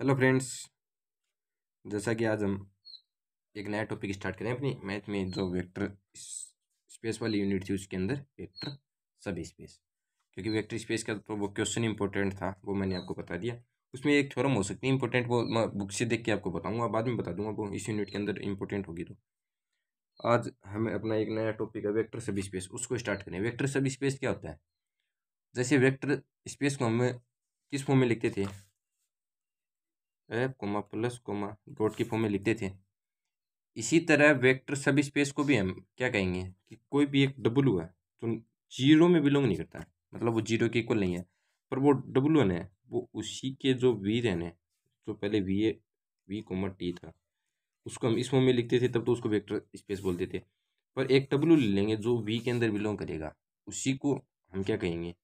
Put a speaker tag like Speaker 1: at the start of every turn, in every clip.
Speaker 1: hello friends जैसा कि आज हम एक नया टॉपिक स्टार्ट करें अपनी मैथ में जो वेक्टर स्पेस वाली यूनिट थी उसके अंदर वेक्टर सब स्पेस क्योंकि वेक्टर स्पेस का तो वो क्वेश्चन इंपॉर्टेंट था वो मैंने आपको बता दिया उसमें एक थ्योरम हो सकती है इंपॉर्टेंट वो मैं बुक से देख के आपको बताऊँगा बाद में बता दूंगा वो इस यूनिट के अंदर इंपॉर्टेंट होगी तो आज हमें अपना एक नया टॉपिक है वेक्टर सब स्पेस उसको स्टार्ट करें वेक्टर सब स्पेस क्या होता है जैसे वेक्टर स्पेस को हमें किस फॉर्म में लिखते थे कोमा प्लस कोमा डॉट की फॉर्म में लिखते थे इसी तरह वेक्टर सब स्पेस को भी हम क्या कहेंगे कि कोई भी एक डब्लू है तो जीरो में बिलोंग नहीं करता मतलब वो जीरो के इक्वल नहीं है पर वो डब्लू है वो उसी के जो वी रहने है जो पहले V a V comma T था उसको हम इस फॉर्म में लिखते थे तब तो उसको वेक्टर स्पेस बोलते थे पर एक डब्लू ले लेंगे जो वी के अंदर बिलोंग करेगा उसी को हम क्या कहेंगे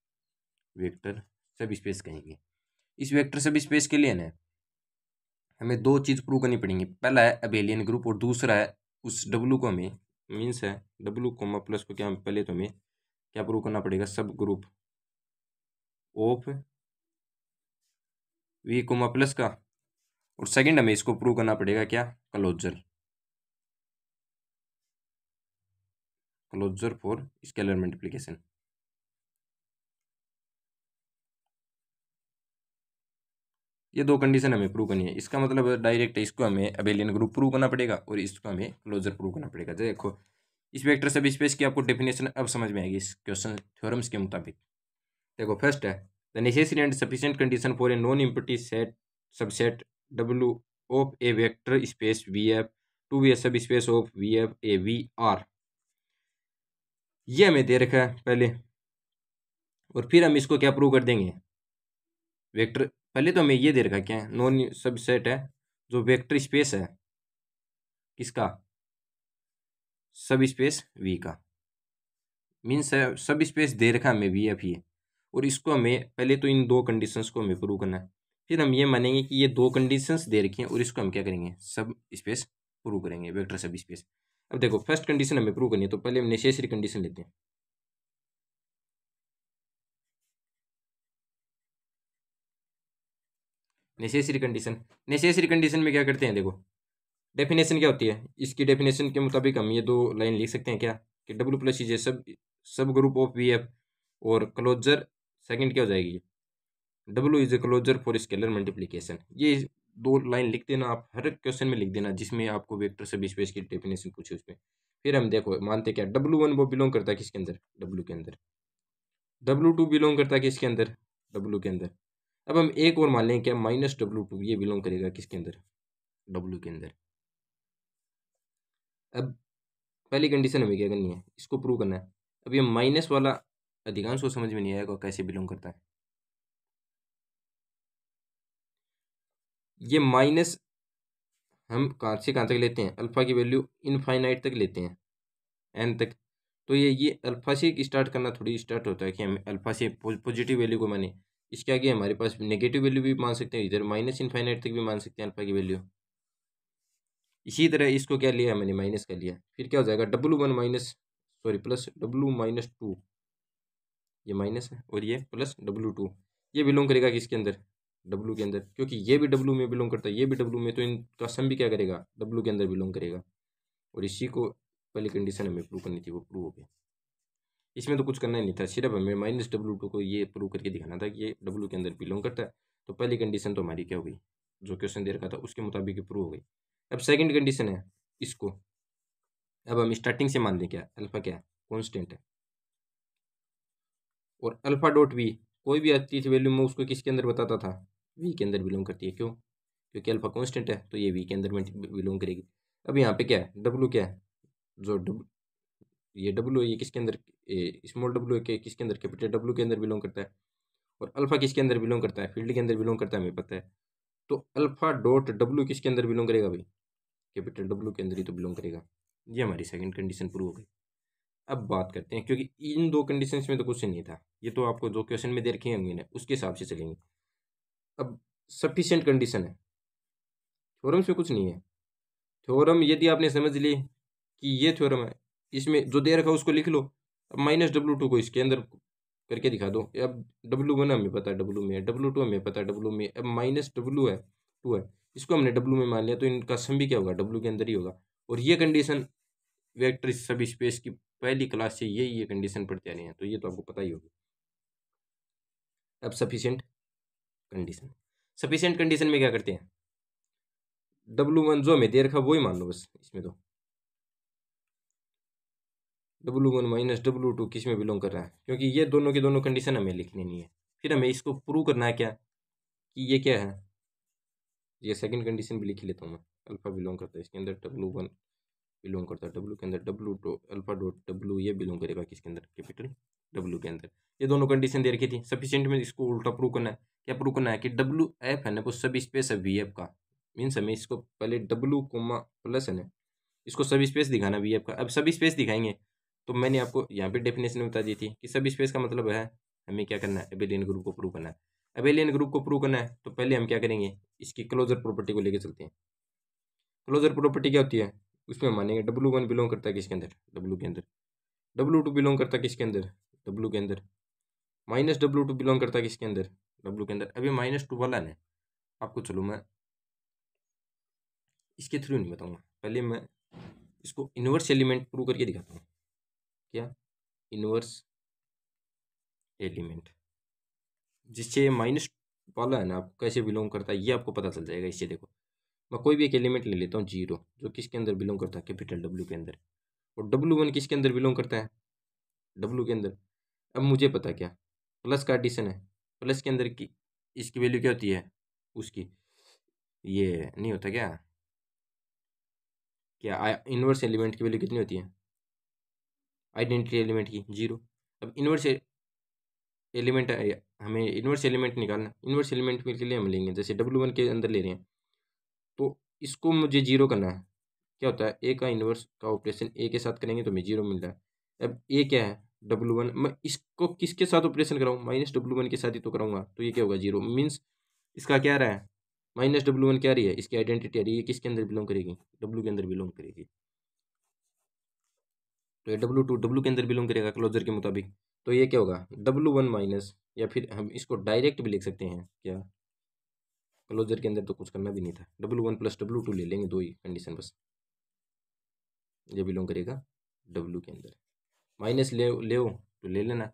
Speaker 1: वेक्टर सब स्पेस कहेंगे इस वेक्टर सब स्पेस के लिए ना हमें दो चीज़ प्रूव करनी पड़ेंगी पहला है अबेलियन ग्रुप और दूसरा है उस डब्लू को हमें मीन्स है डब्लू कोमा प्लस को क्या पहले तो हमें क्या प्रूव करना पड़ेगा सब group of V comma plus का और सेकंड हमें इसको प्रूव करना पड़ेगा क्या closure closure for scalar multiplication ये दो कंडीशन हमें प्रूव करनी है इसका मतलब डायरेक्ट इसको हमें अबेलियन ग्रुप प्रूव करना पड़ेगा और इसको हमें क्लोजर प्रूव करना पड़ेगा देखो इस वेक्टर सब स्पेस की आपको डेफिनेशन अब समझ में आएगी इस क्वेश्चन थ्योरम्स के मुताबिक देखो फर्स्ट है the necessary and sufficient condition for a non empty set subset W of a vector space V F to V subspace of V F a V are ये हमें दे रखा है पहले और फिर हम इसको क्या प्रूव कर देंगे वेक्टर पहले तो हमें ये दे रखा क्या है नॉन सबसेट है जो वेक्टर स्पेस है किसका सब स्पेस वी का मीन्स सब स्पेस दे रखा हमें वी एफ ये और इसको हमें पहले तो इन दो कंडीशंस को हमें प्रूव करना है फिर हम ये मानेंगे कि ये दो कंडीशंस दे रखी हैं और इसको हम क्या करेंगे सब स्पेस प्रूव करेंगे वेक्टर सब स्पेस अब देखो फर्स्ट कंडीशन हमें प्रूव करनी है तो पहले हम नेसेसरी कंडीशन लेते हैं नेसेसरी कंडीशन नेसेसरी कंडीशन में क्या करते हैं देखो डेफिनेशन क्या होती है इसकी डेफिनेशन के मुताबिक हम ये दो लाइन लिख सकते हैं क्या कि W plus is a sub सब ग्रुप ऑफ वी एफ और क्लोजर सेकंड क्या हो जाएगी W is a closure for scalar multiplication ये दो लाइन लिख देना आप हर क्वेश्चन में लिख देना जिसमें आपको वेक्टर सब स्पेस की डेफिनेशन पूछे उसमें फिर हम देखो मानते क्या डब्ल्यू वन वो बिलोंग करता है किसके अंदर डब्ल्यू के अंदर डब्लू टू बिलोंग करता है किसके अंदर डब्ल्यू के अंदर अब हम एक और मान लें क्या माइनस डब्लू टू ये बिलोंग करेगा किसके अंदर डब्लू के अंदर अब पहली कंडीशन हमें क्या करनी है इसको प्रूव करना है अब ये माइनस वाला अधिकांश को समझ में नहीं आएगा कैसे बिलोंग करता है ये माइनस हम कहाँ से कहाँ तक लेते हैं अल्फ़ा की वैल्यू इनफाइनाइट तक लेते हैं एन तक तो ये ये अल्फ़ा से स्टार्ट करना थोड़ी स्टार्ट होता है कि हम अल्फ़ा से पॉजिटिव वैल्यू को माने इसके आगे हमारे पास नेगेटिव वैल्यू भी मान सकते हैं इधर माइनस इन्फाइनाइट तक भी मान सकते हैं अल्फा की वैल्यू इसी तरह इसको क्या लिया मैंने माइनस का लिया फिर क्या हो जाएगा W one minus sorry plus W minus two ये माइनस है और ये प्लस डब्लू टू ये बिलोंग करेगा किसके अंदर डब्लू के अंदर क्योंकि ये भी डब्लू में बिलोंग करता है ये भी डब्लू में तो इनका सम तो भी क्या करेगा डब्लू के अंदर बिलोंग करेगा और इसी को पहली कंडीशन हमें प्रूव करनी थी वो प्रूव हो गया इसमें तो कुछ करना नहीं था सिर्फ हमें माइनस डब्ल्यू टू को ये प्रूव करके दिखाना था कि ये डब्ल्यू के अंदर बिलोंग करता है तो पहली कंडीशन तो हमारी क्या हो गई जो क्वेश्चन दे रखा था उसके मुताबिक प्रूव हो गई अब सेकेंड कंडीशन है इसको अब हम स्टार्टिंग से मान लें क्या अल्फा क्या है कॉन्स्टेंट है और अल्फा डॉट वी कोई भी अतिथि वैल्यू में उसको किसके अंदर बताता था वी के अंदर बिलोंग करती है क्यों क्योंकि अल्फा कॉन्स्टेंट है तो ये वी के अंदर बिलोंग करेगी अब यहाँ पे क्या है डब्ल्यू क्या है जो ये डब्ल्यू ये किसके अंदर स्मॉल डब्ल्यू के किसके अंदर कैपिटल डब्ल्यू के अंदर बिलोंग करता है और अल्फा किसके अंदर बिलोंग करता है फील्ड के अंदर बिलोंग करता है हमें पता है तो अल्फा डॉट डब्ल्यू किसके अंदर बिलोंग करेगा भाई कैपिटल डब्ल्यू के अंदर ही तो बिलोंग करेगा ये हमारी सेकंड कंडीशन प्रूव हो गई अब बात करते हैं क्योंकि इन दो कंडीशन में तो कुछ नहीं था ये तो आपको दो क्वेश्चन में दे रखे होंगे ना उसके हिसाब से चलेंगे अब सफिशेंट कंडीशन है थ्योरम से कुछ नहीं है थ्योरम यदि आपने समझ ली कि ये थ्योरम है इसमें जो दे रखा है उसको लिख लो अब माइनस डब्लू टू को इसके अंदर करके दिखा दो अब डब्लू वन हमें पता है डब्लू में डब्लू टू हमें पता है डब्लू में अब माइनस डब्लू है टू है इसको हमने डब्लू में मान लिया तो इनका सम भी क्या होगा डब्लू के अंदर ही होगा और ये कंडीशन वेक्टर सब स्पेस की पहली क्लास से ये ये कंडीशन पढ़ते आ रहे हैं तो ये तो आपको पता ही होगी अब सफिशेंट कंडीशन सफिशेंट कंडीशन में क्या करते हैं डब्लू वन जो हमें दे रखा वही मान लो बस इसमें तो W one minus W two किस में बिलोंग कर रहा है क्योंकि ये दोनों के दोनों कंडीशन हमें लिखनी नहीं है फिर हमें इसको प्रूव करना है क्या कि ये क्या है ये सेकंड कंडीशन भी लिख लेता हूँ मैं अल्फा बिलोंग करता है इसके अंदर डब्लू वन बिलोंग करता है डब्लू के अंदर W two alpha dot W ये बिलोंग करेगा किसके अंदर कैपिटल डब्लू के अंदर ये दोनों कंडीशन दे रखी थी सफिशियंट में इसको उल्टा प्रूव करना है क्या प्रूव करना है कि डब्लू एफ है ना वो सब स्पेस है वी एफ का मीन्स हमें इसको पहले डब्लू कोमा प्लस है ना इसको सब स्पेस दिखाना वी एफ का अब सब स्पेस दिखाएंगे तो मैंने आपको यहाँ पे डेफिनेशन बता दी थी कि सब स्पेस का मतलब है हमें क्या करना है एबेलियन ग्रुप को प्रूव करना है एबेलियन ग्रुप को प्रूव करना है तो पहले हम क्या करेंगे इसकी क्लोजर प्रॉपर्टी को लेकर चलते हैं क्लोजर प्रॉपर्टी क्या होती है उसमें मानेंगे डब्लू वन बिलोंग करता है किसके अंदर डब्लू के अंदर डब्लू टू बिलोंग करता है किसके अंदर डब्लू के अंदर माइनस डब्लू टू बिलोंग करता है किसके अंदर डब्लू के अंदर अभी माइनस टू वाला है आपको चलो मैं इसके थ्रू नहीं बताऊंगा पहले मैं इसको इन्वर्स एलिमेंट प्रूव करके दिखाता हूँ क्या इनवर्स एलिमेंट जिससे माइनस वाला है ना आप कैसे बिलोंग करता है ये आपको पता चल जाएगा इससे देखो मैं कोई भी एक एलिमेंट ले लेता हूँ जीरो जो किसके अंदर बिलोंग करता है कैपिटल डब्ल्यू के अंदर और डब्ल्यू वन किसके अंदर बिलोंग करता है डब्ल्यू के अंदर अब मुझे पता क्या प्लस का एडिशन है प्लस के अंदर की इसकी वैल्यू क्या होती है उसकी ये नहीं होता क्या क्या इनवर्स एलिमेंट की वैल्यू कितनी होती है आइडेंटिटी एलिमेंट की जीरो अब इन्वर्स एलिमेंट हमें इन्वर्स एलिमेंट निकालना इन्वर्स एलिमेंट के लिए हम लेंगे जैसे डब्ल्यू वन के अंदर ले रहे हैं तो इसको मुझे जीरो करना है क्या होता है ए का इन्वर्स का ऑपरेशन ए के साथ करेंगे तो हमें जीरो मिल रहा है अब ए क्या है डब्ल्यू वन मैं इसको किसके साथ ऑपरेशन कराऊँ माइनस डब्ल्यू वन के साथ ही तो कराऊंगा तो ये क्या होगा जीरो मीन्स इसका क्या रहा है माइनस डब्ल्यू वन क्या रही है इसकी आइडेंटिटी आ रही है किसके अंदर बिलोंग करेगी डब्ल्यू के अंदर बिलोंग करेगी तो ये डब्लू टू डब्लू के अंदर बिलोंग करेगा क्लोजर के मुताबिक तो ये क्या होगा डब्लू वन माइनस या फिर हम इसको डायरेक्ट भी लिख सकते हैं क्या क्लोजर के अंदर तो कुछ करना भी नहीं था W one plus W two ले लेंगे दो ही कंडीशन बस ये बिलोंग करेगा डब्लू के अंदर माइनस ले ले तो ले लेना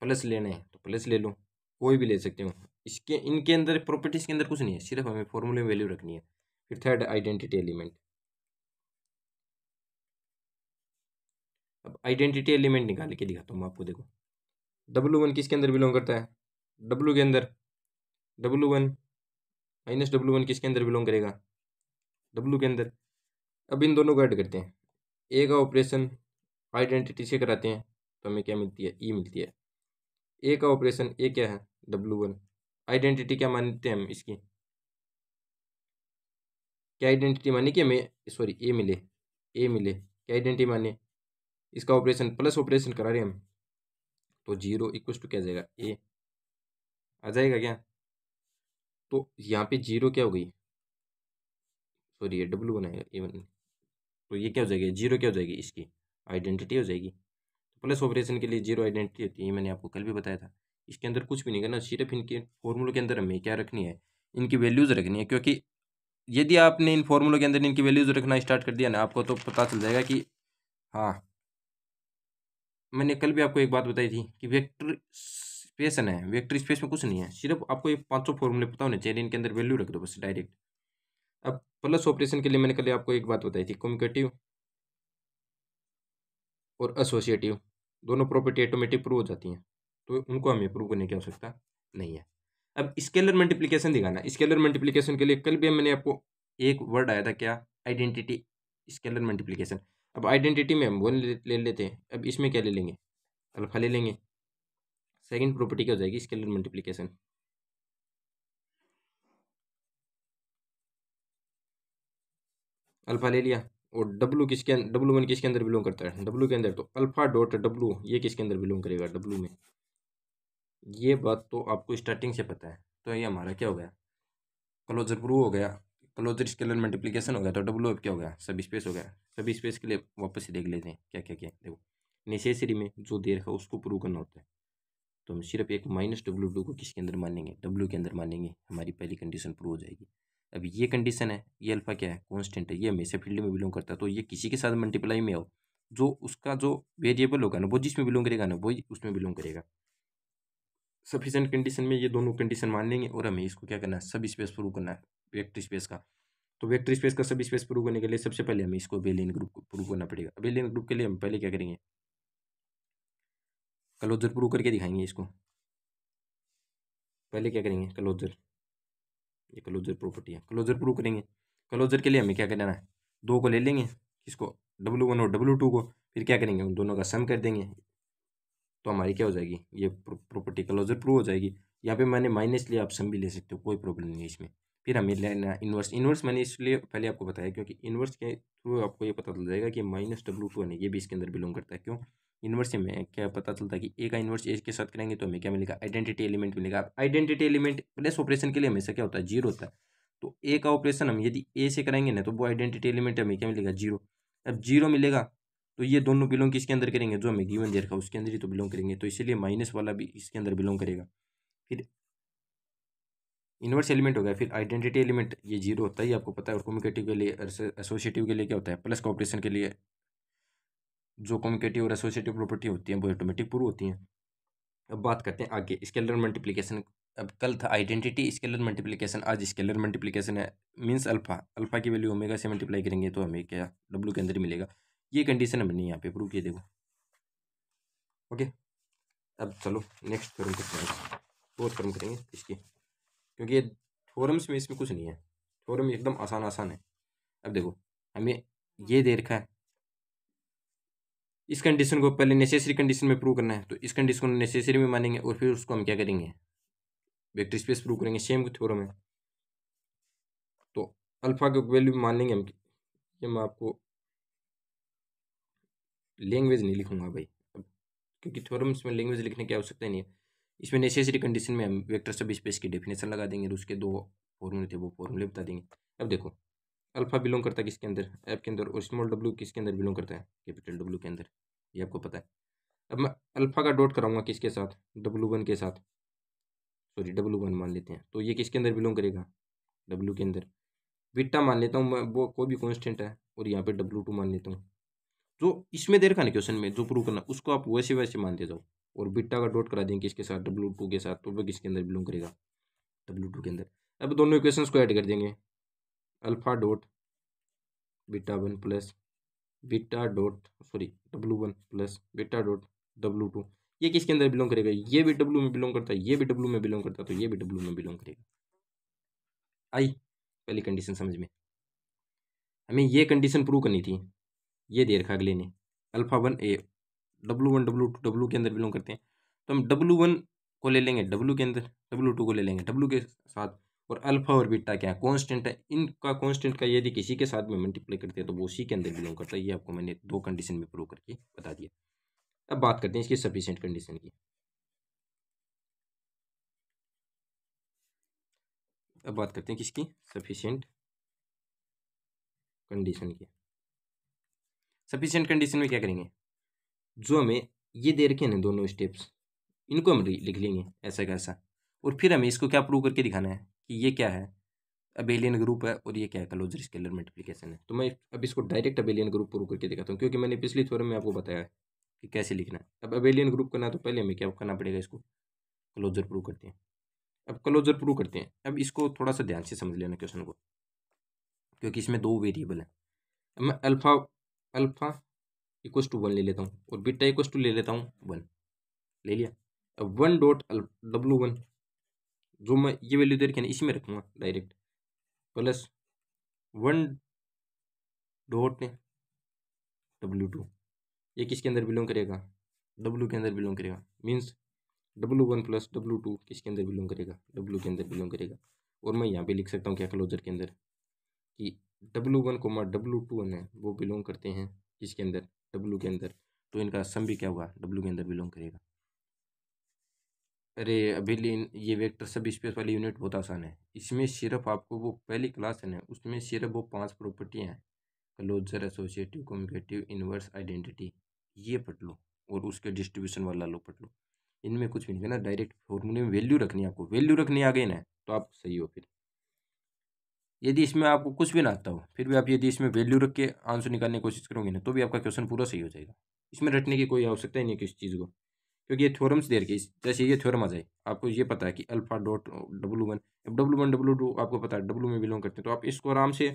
Speaker 1: प्लस लेना है तो प्लस ले लो कोई भी ले सकते हो इसके इनके अंदर प्रॉपर्टीज़ के अंदर कुछ नहीं है सिर्फ हमें फॉर्मूले में वैल्यू रखनी है फिर थर्ड आइडेंटिटी एलिमेंट अब आइडेंटिटी एलिमेंट निकाल के दिखाता हूँ आपको देखो डब्लू वन किसके अंदर बिलोंग करता है डब्लू के अंदर W one minus W one किसके अंदर बिलोंग करेगा डब्लू के अंदर अब इन दोनों को ऐड करते हैं ए का ऑपरेशन आइडेंटिटी से कराते हैं तो हमें क्या मिलती है ई e मिलती है ए का ऑपरेशन ए क्या है डब्लू वन आइडेंटिटी क्या मानते हैं हम इसकी क्या आइडेंटिटी माने कि हमें सॉरी ए मिले ए मिले क्या आइडेंटिटी माने इसका ऑपरेशन प्लस ऑपरेशन करा रहे हम तो जीरो इक्व टू क्या जाएगा ए आ जाएगा क्या तो यहाँ पे जीरो क्या हो गई सॉरी ये डब्लू वन आएगा ए वन तो ये क्या हो जाएगा जीरो क्या हो जाएगी इसकी आइडेंटिटी हो जाएगी प्लस ऑपरेशन के लिए जीरो आइडेंटिटी होती है ये मैंने आपको कल भी बताया था इसके अंदर कुछ भी नहीं करना सिर्फ इनके फॉर्मूलों के अंदर हमें क्या रखनी है इनकी वैल्यूज़ रखनी है क्योंकि यदि आपने इन फॉर्मूलों के अंदर इनकी वैल्यूज़ रखना स्टार्ट कर दिया ना आपको तो पता चल जाएगा कि हाँ मैंने कल भी आपको एक बात बताई थी कि वेक्टर स्पेस है वेक्टर स्पेस में कुछ नहीं है सिर्फ आपको ये पाँच सौ फॉर्मूले पता होने चाहिए इनके अंदर वैल्यू रख दो बस डायरेक्ट अब प्लस ऑपरेशन के लिए मैंने कल आपको एक बात बताई थी कम्यूकेटिव और एसोसिएटिव दोनों प्रॉपर्टी ऑटोमेटिक प्रूव हो जाती हैं तो उनको हमें प्रूव करने की आवश्यकता नहीं है अब स्केलर मल्टीप्लिकेशन दिखाना स्केलर मल्टीप्लिकेशन के लिए कल भी मैंने आपको एक वर्ड आया था क्या आइडेंटिटी स्केलर मल्टीप्लिकेशन अब आइडेंटिटी में हम वन ले, लेते हैं अब इसमें क्या ले लेंगे अल्फा ले लेंगे सेकंड प्रॉपर्टी क्या हो जाएगी स्केलर मल्टीप्लिकेशन अल्फा ले लिया और डब्लू किसके डब्लू अं-, वन किसके अंदर बिलोंग करता है डब्लू के अंदर तो अल्फा डॉट डब्लू ये किसके अंदर बिलोंग करेगा डब्लू में ये बात तो आपको स्टार्टिंग से पता है तो ये हमारा क्या हो गया क्लोजर प्रूव हो गया क्लोजर स्केलर मल्टीप्लीकेशन हो गया तो डब्लू एफ क्या हो गया सब स्पेस हो गया सब स्पेस के लिए वापस से देख लेते हैं क्या क्या क्या देखो नेसेसरी में जो दे रखा उसको प्रूव करना होता है तो हम सिर्फ एक माइनस डब्ल्यू टू को किसके अंदर मानेंगे डब्ल्यू के अंदर मानेंगे हमारी पहली कंडीशन प्रूव हो जाएगी अब ये कंडीशन है ये अल्फा क्या है कॉन्स्टेंट है ये हमेशा फील्ड में बिलोंग करता है तो ये किसी के साथ मल्टीप्लाई में हो जो उसका जो वेरिएबल होगा ना वो जिसमें बिलोंग करेगा ना वही उसमें बिलोंग करेगा सफिशेंट कंडीशन में ये दोनों कंडीशन मान लेंगे और हमें इसको क्या करना है सब स्पेस प्रूव करना है वेक्टर स्पेस का तो वेक्टर स्पेस का सब स्पेस प्रूव करने के लिए सबसे पहले हमें इसको बेलियन ग्रुप को प्रूव करना पड़ेगा बेलियन ग्रुप के लिए हम पहले क्या करेंगे क्लोजर प्रूव करके दिखाएंगे इसको पहले क्या करेंगे क्लोजर ये क्लोजर प्रॉपर्टी है क्लोजर प्रूव करेंगे क्लोजर के लिए हमें क्या करना है दो को ले लेंगे इसको डब्लू वन और डब्लू टू को फिर क्या करेंगे उन दोनों का सम कर देंगे तो हमारी क्या हो जाएगी ये प्रॉपर्टी क्लोजर प्रूव हो जाएगी यहाँ पे मैंने माइनस लिया आप सम भी ले सकते हो कोई प्रॉब्लम नहीं है इसमें फिर हमें लेना इन्वर्स इन्वर्स मैंने इसलिए पहले आपको बताया क्योंकि इन्वर्स के थ्रू आपको ये पता चल जाएगा कि माइनस डब्लू टू है ये भी इसके अंदर बिलोंग करता है क्यों इन्वर्स से हमें क्या पता चलता है कि ए का इन्वर्स ए के साथ करेंगे तो हमें क्या मिलेगा आइडेंटिटी एलिमेंट मिलेगा आइडेंटिटी एलिमेंट प्लस ऑपरेशन के लिए हमेशा क्या होता है जीरो होता है तो ए का ऑपरेशन हम यदि ए से करेंगे ना तो वो आइडेंटिटी एलिमेंट हमें क्या मिलेगा जीरो अब जीरो मिलेगा तो ये दोनों बिलोंग किसके अंदर करेंगे जो हमें गिवन दे रखा उसके अंदर ही तो बिलोंग करेंगे तो इसलिए माइनस वाला भी इसके अंदर बिलोंग करेगा फिर इन्वर्स एलिमेंट हो गया फिर आइडेंटिटी एलिमेंट ये जीरो होता ही आपको पता है और कम्युनिकेटिव के लिए एसोसिएटिव के लिए क्या होता है प्लस कॉपरेशन के लिए जो कम्युनिकेटिव और एसोसिएटिव प्रॉपर्टी होती है वो ऑटोमेटिक प्रूव होती हैं अब बात करते हैं आगे स्केलर मल्टीप्लिकेशन अब कल था आइडेंटिटी स्केलर मल्टीप्लिकेशन आज स्केलर मल्टीप्लिकेशन है मीन्स अल्फा अल्फा की वैल्यू ओमेगा से मल्टीप्लाई करेंगे तो हमें क्या डब्ल्यू के अंदर मिलेगा ये कंडीशन हमने यहाँ पे प्रूव किए देखो ओके अब चलो नेक्स्ट प्रॉब्लम करते हैं बहुत प्रॉब्लम करेंगे इसकी क्योंकि थोरम्स में इसमें कुछ नहीं है थोरम एकदम आसान आसान है अब देखो हमें ये दे रखा है इस कंडीशन को पहले नेसेसरी कंडीशन में प्रूव करना है तो इस कंडीशन को नेसेसरी में मानेंगे और फिर उसको हम क्या करेंगे वेक्टर स्पेस प्रूव करेंगे सेम थ्योरम है तो अल्फा की वैल्यू मान लेंगे हम ये मैं आपको लैंग्वेज नहीं लिखूंगा भाई अब क्योंकि थ्योरम्स में लैंग्वेज लिखने की आवश्यकता नहीं है इसमें नेसेसरी कंडीशन में हम वेक्टर सब स्पेस की डेफिनेशन लगा देंगे और उसके दो फॉर्मूले थे वो फॉर्मूले बता देंगे अब देखो अल्फा बिलोंग करता है किसके अंदर ऐप के अंदर और स्मॉल डब्ल्यू किसके अंदर बिलोंग करता है कैपिटल डब्ल्यू के अंदर ये आपको पता है अब मैं अल्फा का डॉट कराऊंगा किसके साथ डब्लू वन के साथ सॉरी डब्ल्यू वन मान लेते हैं तो ये किसके अंदर बिलोंग करेगा डब्ल्यू के अंदर बिट्टा मान लेता हूँ मैं वो कोई भी कॉन्स्टेंट है और यहाँ पर डब्लू टू मान लेता हूँ जो तो इसमें देर खाने क्वेश्चन में जो प्रूव करना उसको आप वैसे वैसे मानते जाओ और बिट्टा का डॉट करा देंगे किसके साथ डब्ल्यू टू के साथ तो वह किसके अंदर बिलोंग करेगा डब्ल्यू टू के अंदर अब दोनों इक्वेशन को ऐड कर देंगे alpha dot beta one plus beta dot sorry W one plus beta dot W two ये किसके अंदर बिलोंग करेगा ये भी डब्लू में बिलोंग करता है ये भी डब्लू में बिलोंग करता है तो ये भी डब्लू में बिलोंग करेगा आई पहली कंडीशन समझ में हमें ये कंडीशन प्रूव करनी थी ये दे रखा अगले ने alpha one a W one W two W के अंदर बिलोंग करते हैं तो हम डब्लू वन को ले लेंगे डब्लू के अंदर डब्लू टू को ले लेंगे डब्लू के साथ और अल्फा और बीटा क्या है कॉन्स्टेंट है इनका कॉन्स्टेंट का यदि किसी के साथ में मल्टीप्लाई करते हैं तो वो उसी के अंदर बिलोंग करता है ये आपको मैंने दो कंडीशन में प्रूव करके बता दिया अब बात करते हैं इसकी सफिशेंट कंडीशन की अब बात करते हैं किसकी सफिशेंट कंडीशन की सफिशेंट कंडीशन में क्या करेंगे जो हमें ये दे रखे हैं दोनों स्टेप्स इनको हम लिख लेंगे ऐसा कैसा और फिर हमें इसको क्या प्रूव करके दिखाना है कि ये क्या है अबेलियन ग्रुप है और ये क्या है क्लोजर स्केलर मल्टीप्लीकेशन है तो मैं अब इसको डायरेक्ट अबेलियन ग्रुप प्रूव करके दिखाता हूँ क्योंकि मैंने पिछली थोड़े में आपको बताया कि कैसे लिखना है अब अबेलियन ग्रुप करना तो पहले हमें क्या करना पड़ेगा इसको क्लोजर प्रूव करते हैं अब क्लोजर प्रूव करते हैं अब इसको थोड़ा सा ध्यान से समझ लेना क्वेश्चन को क्योंकि इसमें दो वेरिएबल हैं अब मैं alpha alpha equals to one ले लेता हूँ और बीटा इक्वस टू ले लेता हूँ वन ले लिया अब वन डॉट डब्लू वन जो मैं ये वैल्यू दे रखी इसी में रखूँगा direct plus one dot W two ये किसके अंदर बिलोंग करेगा डब्ल्यू के अंदर बिलोंग करेगा means W one plus W two किसके अंदर बिलोंग करेगा डब्लू के अंदर बिलोंग करेगा और मैं यहाँ पे लिख सकता हूँ क्या क्लोजर के अंदर कि W one comma W two one है वो बिलोंग करते हैं किसके अंदर डब्ल्यू के अंदर तो इनका सम भी क्या हुआ डब्ल्यू के अंदर बिलोंग करेगा अरे अभी ये वेक्टर सब स्पेस वाली यूनिट बहुत आसान है इसमें सिर्फ आपको वो पहली क्लास है ना उसमें सिर्फ वो पांच प्रॉपर्टियाँ हैं closure associative communicative inverse identity ये पट लो और उसके डिस्ट्रीब्यूशन वाला लो पट लो इनमें कुछ भी नहीं करना डायरेक्ट फॉर्मूले में वैल्यू रखनी आपको वैल्यू रखनी आ गई ना तो आप सही हो फिर यदि इसमें आपको कुछ भी ना आता हो फिर भी आप यदि इसमें वैल्यू रख के आंसर निकालने की कोशिश करोगे ना तो भी आपका क्वेश्चन पूरा सही हो जाएगा इसमें रटने की कोई आवश्यकता ही नहीं किस चीज़ को क्योंकि ये थ्योरम्स देर के जैसे ये थ्योरम आ जाए आपको ये पता है कि alpha dot W one W one W two आपको पता है डब्लू में बिलोंग करते हैं तो आप इसको आराम से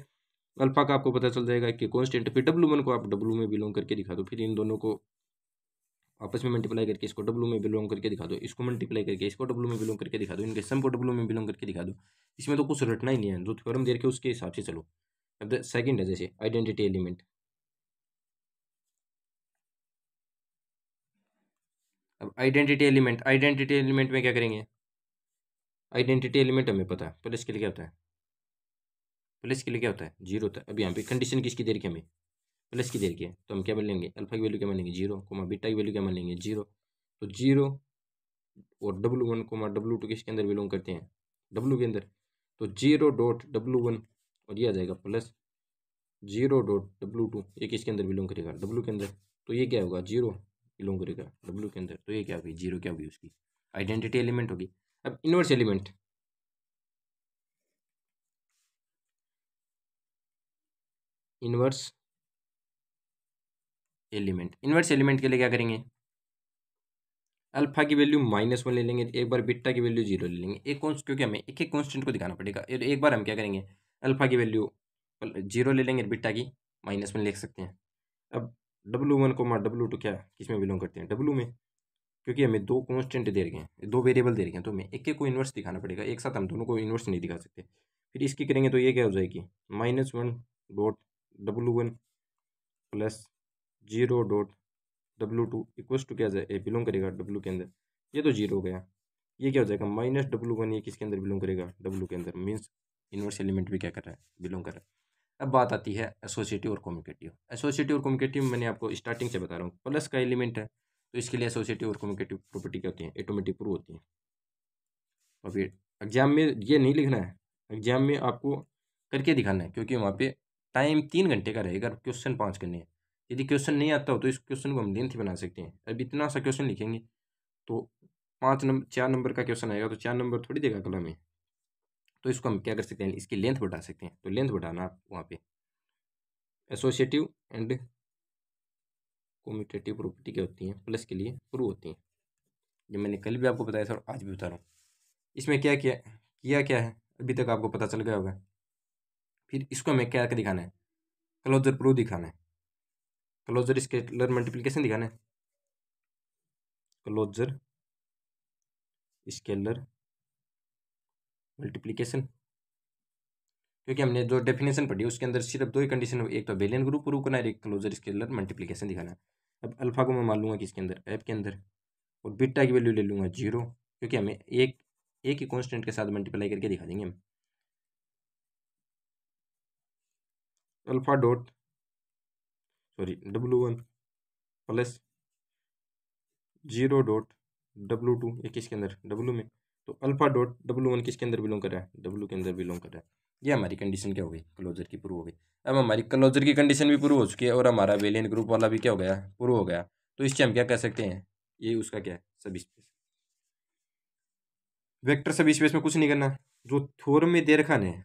Speaker 1: अल्फा का आपको पता चल जाएगा कि कॉन्स्टेंट फिर डब्लू वन को आप डब्लू में बिलोंग करके दिखा दो फिर इन दोनों को आपस में मल्टीप्लाई करके इसको डब्लू में बिलोंग करके दिखा दो इसको मल्टीप्लाई करके इसको डब्लू में बिलोंग करके दिखा दो इनके सम को डब्लू में बिलोंग करके दिखा दो इसमें तो कुछ रटना ही नहीं है जो थ्योरम देर के उसके हिसाब से चलो अब सेकेंड है जैसे आइडेंटिटी एलिमेंट अब आइडेंटिटी एलिमेंट आइडेंटिटी एलिमेंट में क्या करेंगे आइडेंटिटी एलिमेंट हमें पता है प्लस के लिए क्या होता है प्लस के लिए क्या होता है जीरो होता है अब यहाँ पे कंडीशन किसकी दे रखी हमें प्लस की देर रखी है तो हम क्या मान लेंगे अल्फा की वैल्यू क्या मानेंगे जीरो कोमा बीटा की वैल्यू क्या लेंगे जीरो तो जीरो और W one comma W two किसके अंदर बिलोंग करते हैं डब्लू के अंदर तो जीरो डॉट डब्लू वन और ये आ जाएगा plus zero dot W two ये किसके अंदर बिलोंग करेगा डब्लू के अंदर तो ये क्या होगा जीरो बिलोंग करेगा डब्लू के अंदर तो ये क्या होगी जीरो क्या होगी उसकी आइडेंटिटी एलिमेंट होगी अब inverse element inverse element inverse element के लिए क्या करेंगे अल्फा की वैल्यू माइनस वन ले लेंगे एक बार बिट्टा की वैल्यू जीरो ले लेंगे एक कॉन्स्ट क्योंकि हमें एक एक कॉन्स्टेंट को दिखाना पड़ेगा एक बार हम क्या करेंगे अल्फा की वैल्यू जीरो ले लेंगे बिट्टा की माइनस वन लिख सकते हैं अब डब्लू वन को मार डब्लू टू क्या किस में बिलोंग करते हैं डब्लू में क्योंकि हमें दो कॉन्स्टेंट दे रहे हैं दो वेरिएबल दे रहे हैं तो हमें एक एक को इन्वर्स दिखाना पड़ेगा एक साथ हम दोनों को इन्वर्स नहीं दिखा सकते फिर इसकी करेंगे तो ये क्या हो जाएगी minus one dot W one plus zero dot W two equals to क्या जाए ए बिलोंग करेगा डब्लू के अंदर ये तो जीरो हो गया ये क्या हो जाएगा माइनस डब्लू वन ये किसके अंदर बिलोंग करेगा डब्लू के अंदर मीन्स इनवर्स एलिमेंट भी क्या कर रहा है बिलोंग कर रहा है अब बात आती है एसोसिएटिव और कम्युनिकेटिव एसोसिएटिव और कम्युनिकेटिव मैंने आपको स्टार्टिंग से बता रहा हूँ प्लस का एलिमेंट है तो इसके लिए एसोसिएटिव और कम्युनिकेटिव प्रॉपर्टी क्या होती है एटोमेटिक प्रूव होती है और फिर एग्जाम में ये नहीं लिखना है एग्जाम में आपको करके दिखाना है क्योंकि वहाँ पे टाइम तीन घंटे का रहेगा क्वेश्चन पाँच करने हैं यदि क्वेश्चन नहीं आता हो तो इस क्वेश्चन को हम लेंथ बना सकते हैं अब इतना सा क्वेश्चन लिखेंगे तो पाँच नंबर चार नंबर का क्वेश्चन आएगा तो चार नंबर थोड़ी देगा कलम में तो इसको हम क्या कर सकते हैं इसकी लेंथ बढ़ा सकते हैं तो लेंथ बढ़ाना आप वहाँ पे एसोसिएटिव एंड कोमिटेटिव प्रॉपर्टी क्या होती हैं प्लस के लिए प्रूव होती हैं जो मैंने कल भी आपको बताया था और आज भी बता रहा हूँ इसमें क्या किया किया क्या है अभी तक आपको पता चल गया होगा फिर इसको हमें क्या दिखाना है क्लोजर प्रूव दिखाना है क्लोजर स्केलर मल्टीप्लीकेशन दिखाना है क्लोजर स्केलर मल्टीप्लीकेशन क्योंकि हमने जो डेफिनेशन पढ़ी उसके अंदर सिर्फ दो ही कंडीशन एक तो बेलियन ग्रुप प्रूव करना है एक क्लोजर स्केलर मल्टीप्लीकेशन दिखाना है अब अल्फा को मैं मान लूंगा किसके अंदर एप के अंदर और बिट्टा की वैल्यू ले लूंगा जीरो क्योंकि हमें एक एक ही कॉन्स्टेंट के साथ मल्टीप्लाई करके दिखा देंगे हम alpha dot sorry W one plus zero dot W two ये किसके अंदर डब्लू में तो अल्फ़ा डॉट डब्लू वन किसके अंदर बिलोंग कर रहा है डब्लू के अंदर बिलोंग कर रहा है ये हमारी कंडीशन क्या हो गई क्लोजर की प्रूव हो गई अब हमारी क्लोजर की कंडीशन भी प्रूव हो चुकी है और हमारा वेलियन ग्रुप वाला भी क्या हो गया प्रूव हो गया तो इससे हम क्या कह सकते हैं ये उसका क्या है सभी स्पेस वेक्टर सभी स्पेस में कुछ नहीं करना जो थोर में दे रखा ने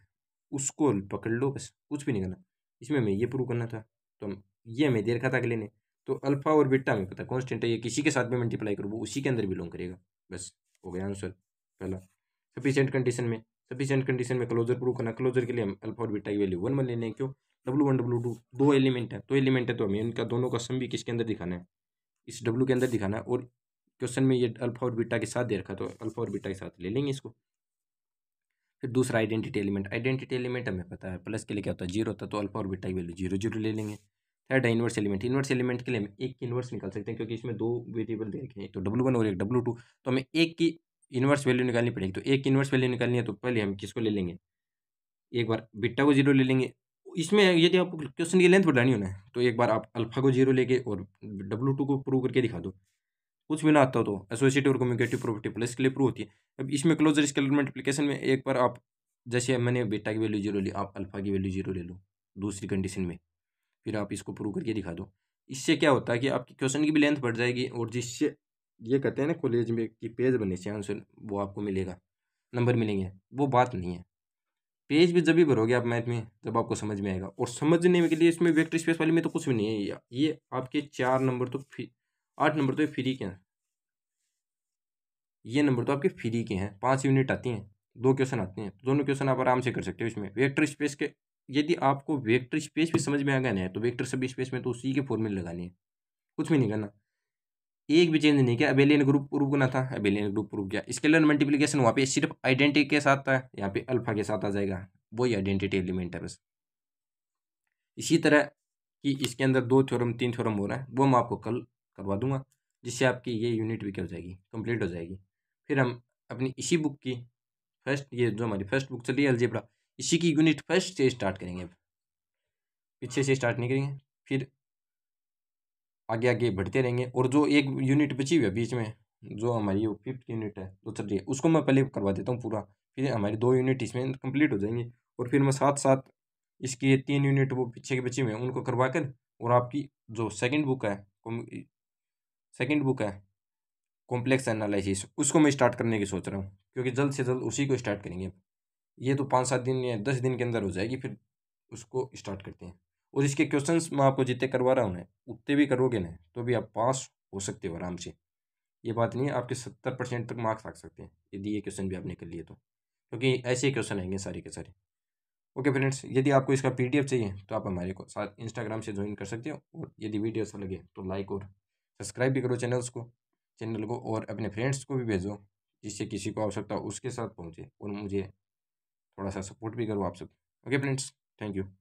Speaker 1: उसको पकड़ लो बस कुछ भी नहीं करना इसमें हमें ये प्रूव करना था तो हम ये हमें रखा था अगले लेने तो अल्फा और बीटा हमें पता कॉन्स्टेंट है ये किसी के साथ भी मल्टीप्लाई करूँ वो उसी के अंदर बिलोंग करेगा बस हो गया आंसर पहला सफिशेंट कंडीशन में सफिशेंट कंडीशन में क्लोजर प्रूव करना क्लोजर के लिए हम अल्फा और बीटा की वैल्यू वन में लेने क्यों डब्लू वन डब्लू टू दो एलिमेंट है तो एलिमेंट है तो हमें इनका दोनों का सम भी किसके अंदर दिखाना है इस डब्लू के अंदर दिखाना है और क्वेश्चन में ये अल्फा और बीटा के साथ दे रखा तो अल्फा और बीटा के साथ ले लेंगे इसको फिर दूसरा आइडेंटिटी एलिमेंट आइडेंटिटी एलिमेंट हमें पता है प्लस के लिए क्या होता है जीरो होता है तो अल्फा और बीटा की वैल्यू जीरो जीरो ले लेंगे थर्ड है इन्वर्स एलिमेंट इन्वर्स एलिमेंट के लिए हम एक इन्वर्स निकाल सकते हैं क्योंकि इसमें दो वेरिएबल दे रखे हैं एक तो डब्लू वन और एक डब्लू टू तो हमें एक की इन्वर्स वैल्यू निकालनी पड़ेगी तो एक इन्वर्स वैल्यू निकालनी है तो पहले हम किसको ले लेंगे एक बार बिट्टा को जीरो ले लेंगे इसमें यदि आपको क्वेश्चन की लेंथ बढ़ानी होना है तो एक बार आप अल्फा को जीरो लेके और डब्लू टू को प्रूव करके दिखा दो कुछ भी ना आता हो तो एसोसिएटिव और कम्युनिकेटिव प्रॉपर्टी प्लस के लिए प्रूव होती है अब इसमें क्लोजर स्केलर मल्टीप्लिकेशन में एक बार आप जैसे मैंने बेटा की वैल्यू जीरो ली आप अल्फा की वैल्यू जीरो ले लो दूसरी कंडीशन में फिर आप इसको प्रूव करके दिखा दो इससे क्या होता है कि आपकी क्वेश्चन की भी लेंथ बढ़ जाएगी और जिससे ये कहते हैं ना कॉलेज में कि पेज बनने से आंसर वो आपको मिलेगा नंबर मिलेंगे वो बात नहीं है पेज भी जब भी भरोगे आप मैथ में जब आपको समझ में आएगा और समझने के लिए इसमें वेक्टर स्पेस वाले में तो कुछ भी नहीं है ये आपके चार नंबर तो फ्री आठ नंबर तो फ्री के हैं ये नंबर तो आपके फ्री के हैं पाँच यूनिट आती हैं दो क्वेश्चन आते हैं तो दोनों क्वेश्चन आप आराम से कर सकते हो इसमें वेक्टर स्पेस के यदि आपको वेक्टर स्पेस भी समझ में आ गया ना तो वेक्टर सब स्पेस में तो उसी के फॉर्मूले लगाने हैं कुछ भी नहीं करना एक भी चेंज नहीं किया अबेलियन ग्रुप प्रूफ करना था अबेलियन ग्रुप प्रूफ किया स्केलर मल्टीप्लीकेशन वहाँ पे सिर्फ आइडेंटिटी के साथ था यहाँ पे अल्फा के साथ आ जाएगा वही आइडेंटिटी एलिमेंट है बस इसी तरह कि इसके अंदर दो थ्योरम तीन थ्योरम हो रहा है वो मैं आपको कल करवा दूंगा जिससे आपकी ये यूनिट भी क्या हो जाएगी कंप्लीट हो जाएगी फिर हम अपनी इसी बुक की फर्स्ट ये जो हमारी फर्स्ट बुक चली है अलजेब्रा इसी की यूनिट फर्स्ट से स्टार्ट करेंगे पीछे से स्टार्ट नहीं करेंगे फिर आगे आगे बढ़ते रहेंगे और जो एक यूनिट बची हुई है बीच में जो हमारी वो फिफ्थ यूनिट है दो चल रही है उसको मैं पहले करवा देता हूँ पूरा फिर हमारी दो यूनिट इसमें कंप्लीट हो जाएंगी और फिर मैं साथ साथ इसकी तीन यूनिट वो पीछे के बचे हुए हैं उनको करवा कर और आपकी जो सेकंड बुक है सेकंड बुक है कॉम्प्लेक्स एनालिसिस उसको मैं स्टार्ट करने की सोच रहा हूँ क्योंकि जल्द से जल्द उसी को स्टार्ट करेंगे ये तो पाँच सात दिन या दस दिन के अंदर हो जाएगी फिर उसको स्टार्ट करते हैं और इसके क्वेश्चन मैं आपको जितने करवा रहा हूँ ना उतने भी करोगे ना तो भी आप पास हो सकते हो आराम से ये बात नहीं है आपके सत्तर परसेंट तक मार्क्स आ सकते हैं यदि ये क्वेश्चन भी आपने कर लिए तो क्योंकि ऐसे क्वेश्चन आएंगे सारे के सारे ओके फ्रेंड्स यदि आपको इसका पी चाहिए तो आप हमारे को साथ इंस्टाग्राम से ज्वाइन कर सकते हो और यदि वीडियो अच्छा लगे तो लाइक और सब्सक्राइब भी करो चैनल्स को चैनल को और अपने फ्रेंड्स को भी भेजो जिससे किसी को आवश्यकता उसके साथ पहुँचे और मुझे थोड़ा सा सपोर्ट भी करो आप सब ओके फ्रेंड्स थैंक यू